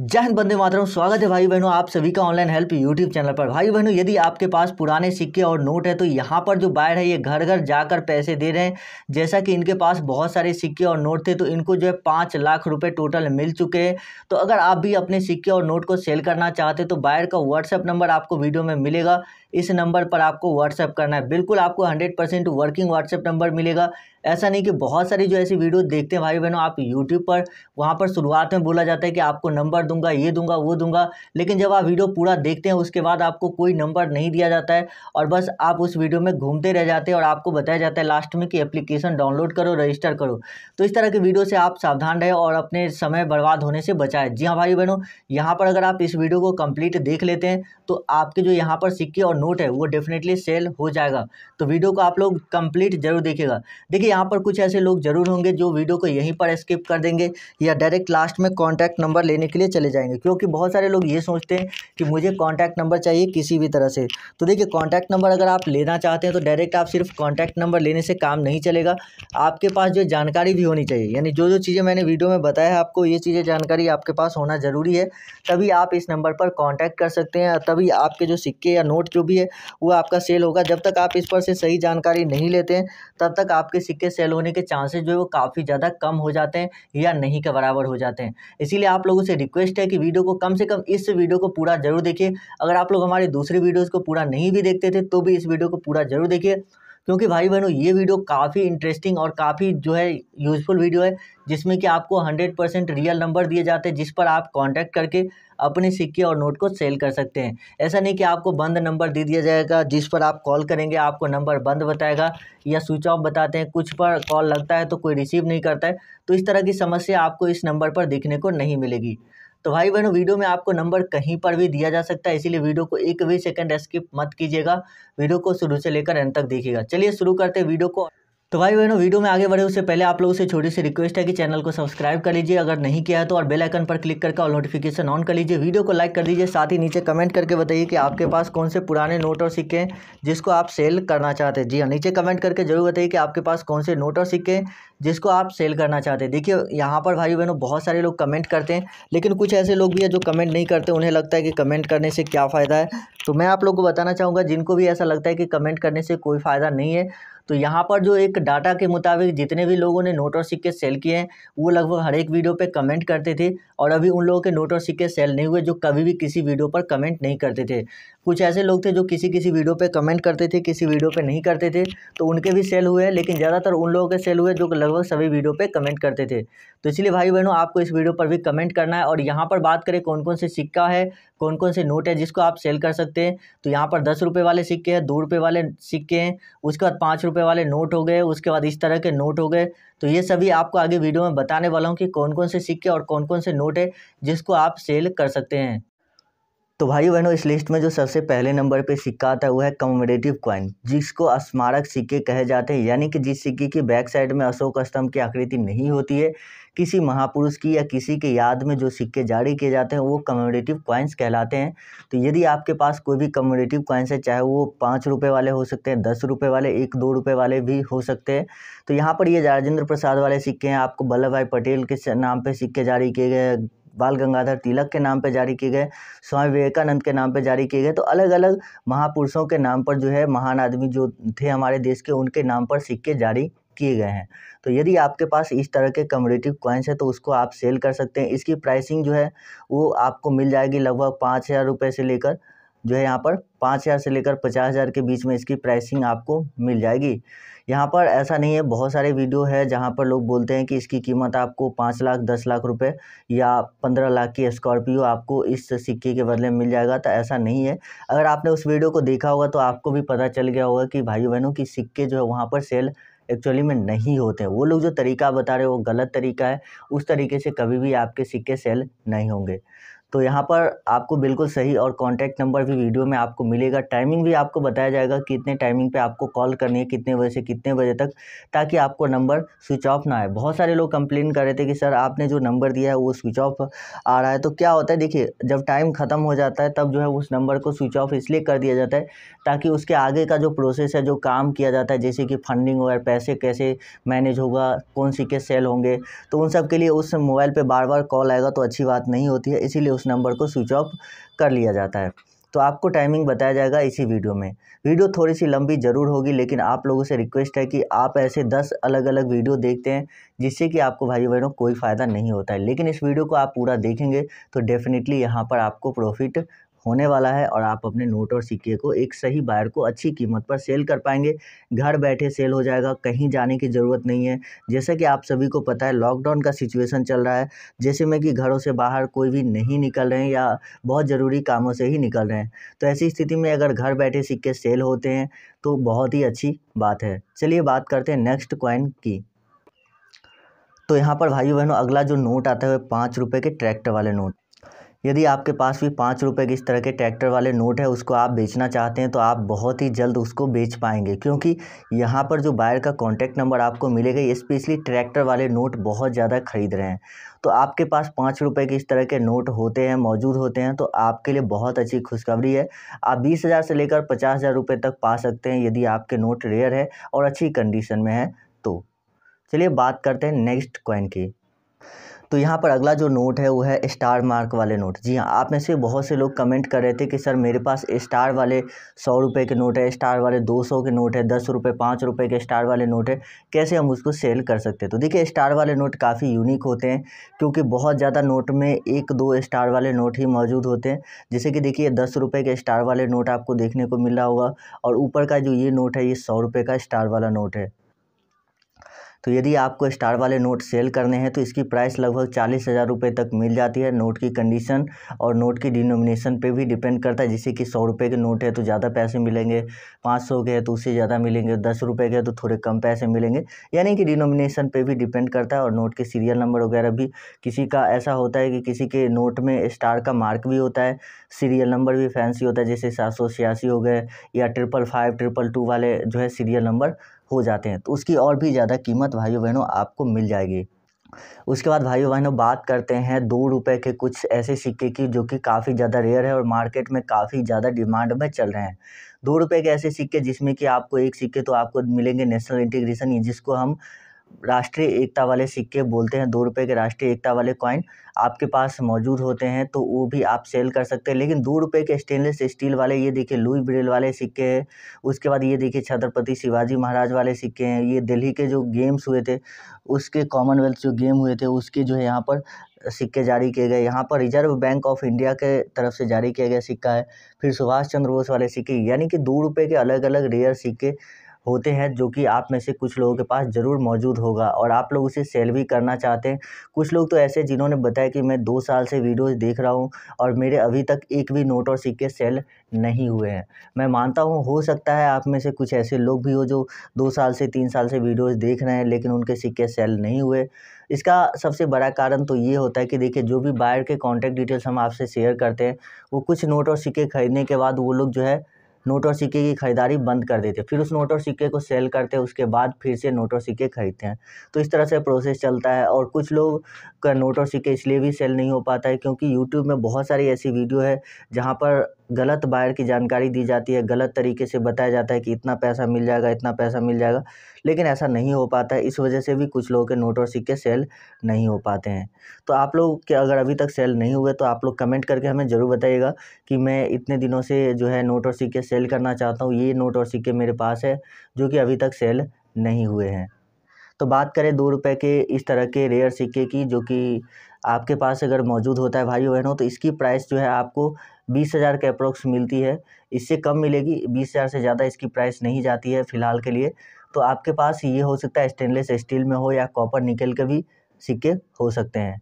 जय हिंद बंदे मातरम स्वागत है भाई बहनों आप सभी का ऑनलाइन हेल्प यूट्यूब चैनल पर भाई बहनों यदि आपके पास पुराने सिक्के और नोट है तो यहाँ पर जो बायर है ये घर घर जाकर पैसे दे रहे हैं जैसा कि इनके पास बहुत सारे सिक्के और नोट थे तो इनको जो है पाँच लाख रुपए टोटल मिल चुके हैं तो अगर आप भी अपने सिक्के और नोट को सेल करना चाहते तो बायर का व्हाट्सएप नंबर आपको वीडियो में मिलेगा इस नंबर पर आपको व्हाट्सअप करना है बिल्कुल आपको hundred percent working WhatsApp number मिलेगा ऐसा नहीं कि बहुत सारी जो ऐसी वीडियो देखते हैं भाई बहनों आप यूट्यूब पर वहाँ पर शुरुआत में बोला जाता है कि आपको नंबर दूंगा ये दूंगा वो दूंगा लेकिन जब आप वीडियो पूरा देखते हैं उसके बाद आपको कोई नंबर नहीं दिया जाता है और बस आप उस वीडियो में घूमते रह जाते हैं और आपको बताया जाता है लास्ट में कि एप्लीकेशन डाउनलोड करो रजिस्टर करो तो इस तरह की वीडियो से आप सावधान रहे और अपने समय बर्बाद होने से बचाए जी हाँ भाई बहनों यहाँ पर अगर आप इस वीडियो को कम्प्लीट देख लेते हैं तो आपके जो यहाँ पर सिक्के और नोट है वो डेफिनेटली सेल हो जाएगा तो वीडियो को आप लोग कंप्लीट जरूर देखिएगा देखिए यहाँ पर कुछ ऐसे लोग जरूर होंगे जो वीडियो को यहीं पर स्किप कर देंगे या डायरेक्ट लास्ट में कॉन्टैक्ट नंबर लेने के लिए चले जाएंगे क्योंकि बहुत सारे लोग ये सोचते हैं कि मुझे कॉन्टैक्ट नंबर चाहिए किसी भी तरह से तो देखिए कॉन्टैक्ट नंबर अगर आप लेना चाहते हैं तो डायरेक्ट आप सिर्फ कॉन्टैक्ट नंबर लेने से काम नहीं चलेगा आपके पास जो जानकारी भी होनी चाहिए यानी जो जो चीज़ें मैंने वीडियो में बताया है आपको ये चीज़ें जानकारी आपके पास होना ज़रूरी है तभी आप इस नंबर पर कॉन्टैक्ट कर सकते हैं तभी आपके जो सिक्के या नोट जो भी भी है वो आपका सेल होगा जब तक आप इस पर से सही जानकारी नहीं लेते हैं तब तक आपके सिक्के सेल होने के चांसेस जो है वो काफ़ी ज़्यादा कम हो जाते हैं या नहीं के बराबर हो जाते हैं इसीलिए आप लोगों से रिक्वेस्ट है कि वीडियो को कम से कम इस वीडियो को पूरा जरूर देखिए अगर आप लोग हमारी दूसरी वीडियोज़ को पूरा नहीं भी देखते थे तो भी इस वीडियो को पूरा जरूर देखिए क्योंकि भाई बहनों ये वीडियो काफ़ी इंटरेस्टिंग और काफ़ी जो है यूज़फुल वीडियो है जिसमें कि आपको हंड्रेड परसेंट रियल नंबर दिए जाते हैं जिस पर आप कांटेक्ट करके अपने सिक्के और नोट को सेल कर सकते हैं ऐसा नहीं कि आपको बंद नंबर दे दिया जाएगा जिस पर आप कॉल करेंगे आपको नंबर बंद बताएगा या स्विच ऑफ बताते हैं कुछ पर कॉल लगता है तो कोई रिसीव नहीं करता है तो इस तरह की समस्या आपको इस नंबर पर देखने को नहीं मिलेगी तो भाई बहनों वीडियो में आपको नंबर कहीं पर भी दिया जा सकता है इसीलिए वीडियो को एक भी सेकंड स्किप मत कीजिएगा वीडियो को शुरू से लेकर अंत तक देखिएगा चलिए शुरू करते हैं वीडियो को तो भाई बहनों वीडियो में आगे बढ़े उससे पहले आप लोगों से छोटी सी रिक्वेस्ट है कि चैनल को सब्सक्राइब कर लीजिए अगर नहीं किया है तो और बेल आइकन पर क्लिक करके और नोटिफिकेशन ऑन कर लीजिए वीडियो को लाइक कर दीजिए साथ ही नीचे कमेंट करके बताइए कि आपके पास कौन से पुराने नोट और सिक्के हैं जिसको आप सेल करना चाहते हैं जी हाँ नीचे कमेंट करके जरूर बताइए कि आपके पास कौन से नोट और सिक्के हैं जिसको आप सेल करना चाहते हैं देखिए यहाँ पर भाई बहनों बहुत सारे लोग कमेंट करते हैं लेकिन कुछ ऐसे लोग भी हैं जो कमेंट नहीं करते उन्हें लगता है कि कमेंट करने से क्या फ़ायदा है तो मैं आप लोग को बताना चाहूँगा जिनको भी ऐसा लगता है कि कमेंट करने से कोई फ़ायदा नहीं है तो यहाँ पर जो एक डाटा के मुताबिक जितने भी लोगों ने नोट और सिक्के सेल किए हैं वो लगभग हर एक वीडियो पे कमेंट करते थे और अभी उन लोगों के नोट और सिक्के सेल नहीं हुए जो कभी भी किसी वीडियो पर कमेंट नहीं करते थे कुछ ऐसे लोग थे जो किसी किसी वीडियो पे कमेंट करते थे किसी वीडियो पे नहीं करते थे तो उनके भी सेल हुए लेकिन ज़्यादातर उन लोगों के सेल हुए जो लगभग सभी वीडियो पे कमेंट करते थे तो इसलिए भाई बहनों आपको इस वीडियो पर भी कमेंट करना है और यहाँ पर बात करें कौन कौन से सिक्का है कौन कौन से नोट है जिसको आप सेल कर सकते हैं तो यहाँ पर दस रुपये वाले सिक्के हैं दो रुपये वाले सिक्के हैं उसके बाद पाँच रुपये वाले नोट हो गए उसके बाद इस तरह के नोट हो गए तो ये सभी आपको आगे वीडियो में बताने वाला हूँ कि कौन कौन से सिक्के और कौन कौन से नोट है जिसको आप सेल कर सकते हैं तो भाई बहनों इस लिस्ट में जो सबसे पहले नंबर पे सिक्का आता है वो है कमोडेटिव कॉइन जिसको स्मारक सिक्के कहे जाते हैं यानी कि जिस सिक्के की बैक साइड में अशोक स्तंभ की आकृति नहीं होती है किसी महापुरुष की या किसी के याद में जो सिक्के जारी किए जाते हैं वो कमोडेटिव क्वाइंस कहलाते हैं तो यदि आपके पास कोई भी कमोडेटिव क्वाइंस है चाहे वो पाँच रुपये वाले हो सकते हैं दस रुपये वाले एक दो रुपये वाले भी हो सकते हैं तो यहाँ पर ये राजेंद्र प्रसाद वाले सिक्के हैं आपको वल्लभ भाई पटेल के नाम पर सिक्के जारी किए गए बाल गंगाधर तिलक के नाम पर जारी किए गए स्वामी विवेकानंद के नाम पर जारी किए गए तो अलग अलग महापुरुषों के नाम पर जो है महान आदमी जो थे हमारे देश के उनके नाम पर सिक्के जारी किए गए हैं तो यदि आपके पास इस तरह के कम्यूटिव कॉइन्स हैं तो उसको आप सेल कर सकते हैं इसकी प्राइसिंग जो है वो आपको मिल जाएगी लगभग पाँच हज़ार रुपये से लेकर जो है यहाँ पर पाँच हज़ार से लेकर पचास हज़ार के बीच में इसकी प्राइसिंग आपको मिल जाएगी यहाँ पर ऐसा नहीं है बहुत सारे वीडियो है जहाँ पर लोग बोलते हैं कि इसकी कीमत आपको पाँच लाख दस लाख रुपए या पंद्रह लाख की स्कॉर्पियो आपको इस सिक्के के बदले में मिल जाएगा तो ऐसा नहीं है अगर आपने उस वीडियो को देखा होगा तो आपको भी पता चल गया होगा कि भाई बहनों की सिक्के जो है वहाँ पर सेल एक्चुअली में नहीं होते हैं वो लोग जो तरीका बता रहे हो वो गलत तरीका है उस तरीके से कभी भी आपके सिक्के सेल नहीं होंगे तो यहाँ पर आपको बिल्कुल सही और कॉन्टैक्ट नंबर भी वीडियो में आपको मिलेगा टाइमिंग भी आपको बताया जाएगा कितने टाइमिंग पे आपको कॉल करनी है कितने बजे से कितने बजे तक ताकि आपको नंबर स्विच ऑफ ना आए बहुत सारे लोग कंप्लेन कर रहे थे कि सर आपने जो नंबर दिया है वो स्विच ऑफ आ रहा है तो क्या होता है देखिए जब टाइम ख़त्म हो जाता है तब जो है उस नंबर को स्विच ऑफ इसलिए कर दिया जाता है ताकि उसके आगे का जो प्रोसेस है जो काम किया जाता है जैसे कि फंडिंग वगैरह पैसे कैसे मैनेज होगा कौन सी के सेल होंगे तो उन सब के लिए उस मोबाइल पर बार बार कॉल आएगा तो अच्छी बात नहीं होती है इसीलिए उस नंबर को स्विच ऑफ कर लिया जाता है तो आपको टाइमिंग बताया जाएगा इसी वीडियो में वीडियो थोड़ी सी लंबी ज़रूर होगी लेकिन आप लोगों से रिक्वेस्ट है कि आप ऐसे दस अलग अलग वीडियो देखते हैं जिससे कि आपको भाई बहनों कोई फ़ायदा नहीं होता है लेकिन इस वीडियो को आप पूरा देखेंगे तो डेफिनेटली यहाँ पर आपको प्रॉफिट होने वाला है और आप अपने नोट और सिक्के को एक सही बायर को अच्छी कीमत पर सेल कर पाएंगे घर बैठे सेल हो जाएगा कहीं जाने की ज़रूरत नहीं है जैसा कि आप सभी को पता है लॉकडाउन का सिचुएसन चल रहा है जैसे में कि घरों से बाहर कोई भी नहीं निकल रहे हैं या बहुत ज़रूरी कामों से ही निकल रहे हैं तो ऐसी स्थिति में अगर घर बैठे सिक्के सेल होते हैं तो बहुत ही अच्छी बात है चलिए बात करते हैं नेक्स्ट क्वाइन की तो यहाँ पर भाई बहनों अगला जो नोट आता है वह पाँच रुपये के ट्रैक्टर वाले नोट यदि आपके पास भी पाँच रुपये के इस तरह के ट्रैक्टर वाले नोट है उसको आप बेचना चाहते हैं तो आप बहुत ही जल्द उसको बेच पाएंगे क्योंकि यहाँ पर जो बायर का कॉन्टैक्ट नंबर आपको मिलेगा ये स्पेशली ट्रैक्टर वाले नोट बहुत ज़्यादा खरीद रहे हैं तो आपके पास पाँच रुपये के इस तरह के नोट होते हैं मौजूद होते हैं तो आपके लिए बहुत अच्छी खुशखबरी है आप बीस हज़ार से लेकर पचास हज़ार रुपये तक पा सकते हैं यदि आपके नोट रेयर है और अच्छी कंडीशन में है तो चलिए बात करते हैं नेक्स्ट कॉइन की तो यहाँ पर अगला जो नोट है वो है स्टार मार्क वाले नोट जी हाँ आप में से बहुत से लोग कमेंट कर रहे थे कि सर मेरे पास स्टार वाले सौ रुपये के नोट है स्टार वाले दो सौ के नोट है दस रुपये पाँच रुपये के स्टार वाले नोट है कैसे हम उसको सेल कर सकते हैं तो देखिए स्टार वाले नोट काफ़ी यूनिक होते हैं क्योंकि बहुत ज़्यादा नोट में एक दो स्टार वाले नोट ही मौजूद होते हैं जैसे कि देखिए दस रुपये के स्टार वाले नोट आपको देखने को मिल रहा होगा और ऊपर का जो ये नोट है ये सौ रुपये का स्टार वाला नोट है तो यदि आपको स्टार वाले नोट सेल करने हैं तो इसकी प्राइस लगभग चालीस हज़ार रुपये तक मिल जाती है नोट की कंडीशन और नोट की डिनोमिनेशन पे भी डिपेंड करता है जैसे कि सौ रुपये के नोट है तो ज़्यादा पैसे मिलेंगे पाँच सौ के है तो उससे ज़्यादा मिलेंगे दस रुपये के तो थोड़े कम पैसे मिलेंगे यानी कि डिनोमिनेशन पर भी डिपेंड करता है और नोट के सीरियल नंबर वगैरह भी किसी का ऐसा होता है कि किसी के नोट में स्टार का मार्क भी होता है सीरियल नंबर भी फैंसी होता है जैसे सात सौ छियासी हो गए या ट्रिपल फाइव ट्रिपल टू वाले जो है सीरियल नंबर हो जाते हैं तो उसकी और भी ज़्यादा कीमत भाइयों बहनों आपको मिल जाएगी उसके बाद भाइयों बहनों बात करते हैं दो रुपए के कुछ ऐसे सिक्के की जो कि काफ़ी ज़्यादा रेयर है और मार्केट में काफ़ी ज़्यादा डिमांड में चल रहे हैं दो रुपए के ऐसे सिक्के जिसमें कि आपको एक सिक्के तो आपको मिलेंगे नेशनल इंटीग्रेशन जिसको हम राष्ट्रीय एकता वाले सिक्के बोलते हैं दो रुपये के राष्ट्रीय एकता वाले कॉइन आपके पास मौजूद होते हैं तो वो भी आप सेल कर सकते हैं लेकिन दो रुपये के स्टेनलेस स्टील वाले ये देखिए लुई ब्रेल वाले सिक्के हैं उसके बाद ये देखिए छत्रपति शिवाजी महाराज वाले सिक्के हैं ये दिल्ली के जो गेम्स हुए थे उसके कॉमनवेल्थ जो गेम हुए थे उसके जो है यहाँ पर सिक्के जारी किए गए यहाँ पर रिजर्व बैंक ऑफ इंडिया के तरफ से जारी किया गया सिक्का है फिर सुभाष चंद्र बोस वाले सिक्के यानी कि दो रुपये के अलग अलग रेयर सिक्के होते हैं जो कि आप में से कुछ लोगों के पास ज़रूर मौजूद होगा और आप लोग उसे सेल भी करना चाहते हैं कुछ लोग तो ऐसे जिन्होंने बताया कि मैं दो साल से वीडियोज़ देख रहा हूँ और मेरे अभी तक एक भी नोट और सिक्के सेल नहीं हुए हैं मैं मानता हूँ हो सकता है आप में से कुछ ऐसे लोग भी हो जो दो साल से तीन साल से वीडियोज़ देख रहे हैं लेकिन उनके सिक्के सेल नहीं हुए इसका सबसे बड़ा कारण तो ये होता है कि देखिए जो भी बायर के कॉन्टैक्ट डिटेल्स हम आपसे शेयर करते हैं वो कुछ नोट और सिक्के ख़रीदने के बाद वो लोग जो है नोट और सिक्के की ख़रीदारी बंद कर देते फिर उस नोट और सिक्के को सेल करते उसके बाद फिर से नोट और सिक्के खरीदते हैं तो इस तरह से प्रोसेस चलता है और कुछ लोग का नोट और सिक्के इसलिए भी सेल नहीं हो पाता है क्योंकि यूट्यूब में बहुत सारी ऐसी वीडियो है जहाँ पर गलत बायर की जानकारी दी जाती है गलत तरीके से बताया जाता है कि इतना पैसा मिल जाएगा इतना पैसा मिल जाएगा लेकिन ऐसा नहीं हो पाता है इस वजह से भी कुछ लोगों के नोट और सिक्के सेल नहीं हो पाते हैं तो आप लोग के अगर अभी तक सेल नहीं हुए तो आप लोग कमेंट करके हमें ज़रूर बताइएगा कि मैं इतने दिनों से जो है नोट और सिक्के सेल करना चाहता हूँ ये नोट और सिक्के मेरे पास है जो कि अभी तक सेल नहीं हुए हैं तो बात करें दो रुपये के इस तरह के रेयर सिक्के की जो कि आपके पास अगर मौजूद होता है भाई बहनों तो इसकी प्राइस जो है आपको बीस हज़ार के अप्रोक्स मिलती है इससे कम मिलेगी बीस हज़ार से ज़्यादा इसकी प्राइस नहीं जाती है फ़िलहाल के लिए तो आपके पास ये हो सकता है स्टेनलेस स्टील में हो या कॉपर निकल के भी सिक्के हो सकते हैं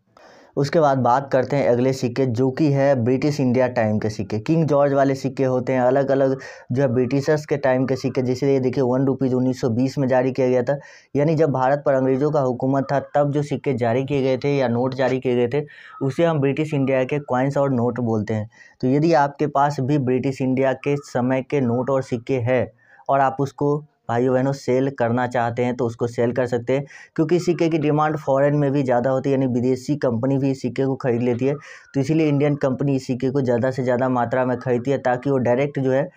उसके बाद बात करते हैं अगले सिक्के जो कि है ब्रिटिश इंडिया टाइम के सिक्के किंग जॉर्ज वाले सिक्के होते हैं अलग अलग जो है ब्रिटिशर्स के टाइम के सिक्के जैसे ये देखिए वन रुपीज़ उन्नीस में जारी किया गया था यानी जब भारत पर अंग्रेज़ों का हुकूमत था तब जो सिक्के जारी किए गए थे या नोट जारी किए गए थे उसे हम ब्रिटिश इंडिया के क्वाइंस और नोट बोलते हैं तो यदि आपके पास भी ब्रिटिश इंडिया के समय के नोट और सिक्के हैं और आप उसको भाइयों बहनों सेल करना चाहते हैं तो उसको सेल कर सकते हैं क्योंकि सिक्के की डिमांड फॉरेन में भी ज़्यादा होती है यानी विदेशी कंपनी भी सिक्के को ख़रीद लेती है तो इसीलिए इंडियन कंपनी सिक्के को ज़्यादा से ज़्यादा मात्रा में ख़रीदती है ताकि वो डायरेक्ट जो है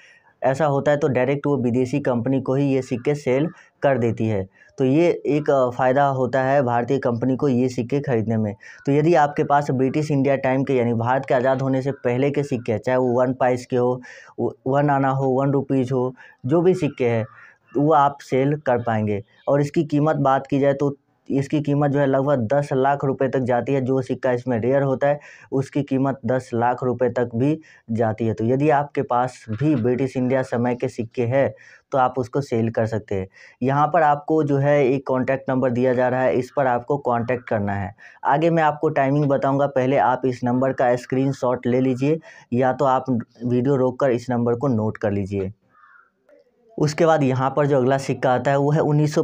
ऐसा होता है तो डायरेक्ट वो विदेशी कंपनी को ही ये सिक्के सेल कर देती है तो ये एक फ़ायदा होता है भारतीय कंपनी को ये सिक्के खरीदने में तो यदि आपके पास ब्रिटिश इंडिया टाइम के यानी भारत के आज़ाद होने से पहले के सिक्के चाहे वो वन पाइस के हो वन आना हो वन रुपीज़ हो जो भी सिक्के हैं वो आप सेल कर पाएंगे और इसकी कीमत बात की जाए तो इसकी कीमत जो है लगभग दस लाख रुपए तक जाती है जो सिक्का इसमें रेयर होता है उसकी कीमत दस लाख रुपए तक भी जाती है तो यदि आपके पास भी ब्रिटिश इंडिया समय के सिक्के हैं तो आप उसको सेल कर सकते हैं यहाँ पर आपको जो है एक कॉन्टैक्ट नंबर दिया जा रहा है इस पर आपको कॉन्टैक्ट करना है आगे मैं आपको टाइमिंग बताऊँगा पहले आप इस नंबर का स्क्रीन ले लीजिए या तो आप वीडियो रोक कर इस नंबर को नोट कर लीजिए उसके बाद यहाँ पर जो अगला सिक्का आता है वो है उन्नीस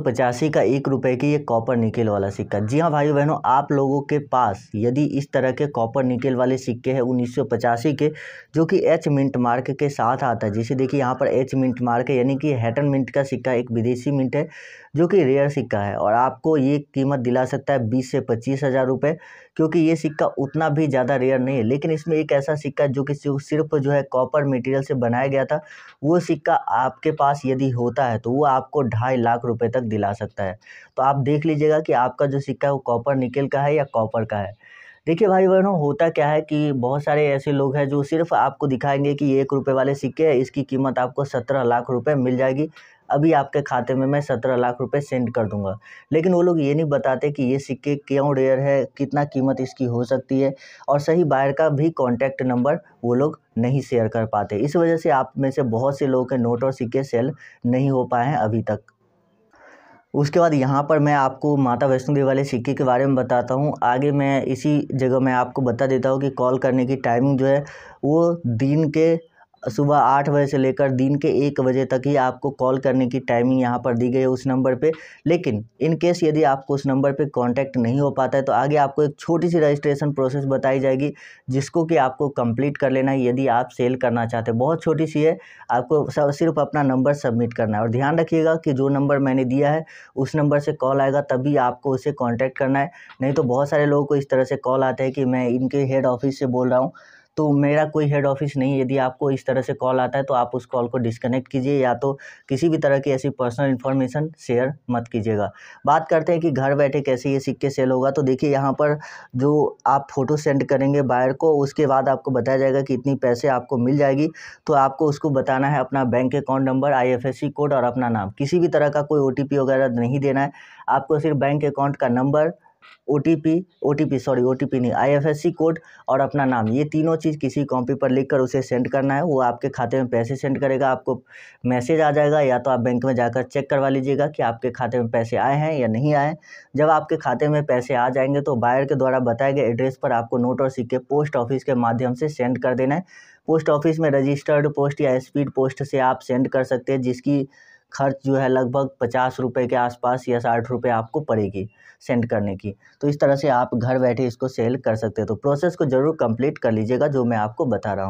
का एक रुपये की ये कॉपर निकेल वाला सिक्का जी हाँ भाई बहनों आप लोगों के पास यदि इस तरह के कॉपर निकेल वाले सिक्के हैं उन्नीस के जो कि एच मिंट मार्क के साथ आता है जैसे देखिए यहाँ पर एच मिंट मार्क यानी कि हैटन मिंट का सिक्का एक विदेशी मिंट है जो कि रेयर सिक्का है और आपको ये कीमत दिला सकता है बीस से पच्चीस हज़ार रुपये क्योंकि ये सिक्का उतना भी ज़्यादा रेयर नहीं है लेकिन इसमें एक ऐसा सिक्का जो कि सिर्फ जो है कॉपर मटेरियल से बनाया गया था वो सिक्का आपके पास यदि होता है तो वो आपको ढाई लाख रुपये तक दिला सकता है तो आप देख लीजिएगा कि आपका जो सिक्का है वो कॉपर निकल का है या कॉपर का है देखिए भाई बहनों होता क्या है कि बहुत सारे ऐसे लोग हैं जो सिर्फ आपको दिखाएंगे कि एक रुपये वाले सिक्के है इसकी कीमत आपको सत्रह लाख रुपए मिल जाएगी अभी आपके खाते में मैं सत्रह लाख रुपये सेंड कर दूँगा लेकिन वो लोग ये नहीं बताते कि ये सिक्के क्यों रेयर है कितना कीमत इसकी हो सकती है और सही बायर का भी कॉन्टैक्ट नंबर वो लोग नहीं शेयर कर पाते इस वजह से आप में से बहुत से लोगों के नोट और सिक्के सेल नहीं हो पाए हैं अभी तक उसके बाद यहाँ पर मैं आपको माता वैष्णो देवी वाले सिक्के के बारे में बताता हूँ आगे मैं इसी जगह मैं आपको बता देता हूँ कि कॉल करने की टाइमिंग जो है वो दिन के सुबह आठ बजे से लेकर दिन के एक बजे तक ही आपको कॉल करने की टाइमिंग यहाँ पर दी गई है उस नंबर पे लेकिन इन केस यदि आपको उस नंबर पे कांटेक्ट नहीं हो पाता है तो आगे आपको एक छोटी सी रजिस्ट्रेशन प्रोसेस बताई जाएगी जिसको कि आपको कंप्लीट कर लेना है यदि आप सेल करना चाहते हैं बहुत छोटी सी है आपको सिर्फ अपना नंबर सबमिट करना है और ध्यान रखिएगा कि जो नंबर मैंने दिया है उस नंबर से कॉल आएगा तभी आपको उसे कॉन्टैक्ट करना है नहीं तो बहुत सारे लोगों को इस तरह से कॉल आते हैं कि मैं इनके हेड ऑफिस से बोल रहा हूँ तो मेरा कोई हेड ऑफिस नहीं है यदि आपको इस तरह से कॉल आता है तो आप उस कॉल को डिस्कनेक्ट कीजिए या तो किसी भी तरह की ऐसी पर्सनल इन्फॉर्मेशन शेयर मत कीजिएगा बात करते हैं कि घर बैठे कैसे ये सिक्के सेल होगा तो देखिए यहाँ पर जो आप फ़ोटो सेंड करेंगे बायर को उसके बाद आपको बताया जाएगा कि इतनी पैसे आपको मिल जाएगी तो आपको उसको बताना है अपना bank account number I code और अपना नाम किसी भी तरह का कोई ओ वगैरह नहीं देना है आपको सिर्फ बैंक अकाउंट का number O T P O T P sorry O T P नहीं I F S C code और अपना नाम ये तीनों चीज़ किसी कॉपी पर लिख कर उसे सेंड करना है वो आपके खाते में पैसे सेंड करेगा आपको मैसेज आ जाएगा या तो आप बैंक में जाकर चेक करवा लीजिएगा कि आपके खाते में पैसे आए हैं या नहीं आए जब आपके खाते में पैसे आ जाएंगे तो बायर के द्वारा बताए गए एड्रेस पर आपको नोट और सिक्के पोस्ट ऑफिस के माध्यम से सेंड कर देना है पोस्ट ऑफिस में रजिस्टर्ड पोस्ट या स्पीड पोस्ट से आप सेंड कर सकते हैं जिसकी खर्च जो है लगभग पचास रुपये के आसपास या साठ रुपये आपको पड़ेगी सेंड करने की तो इस तरह से आप घर बैठे इसको सेल कर सकते हो तो प्रोसेस को ज़रूर कंप्लीट कर लीजिएगा जो मैं आपको बता रहा हूँ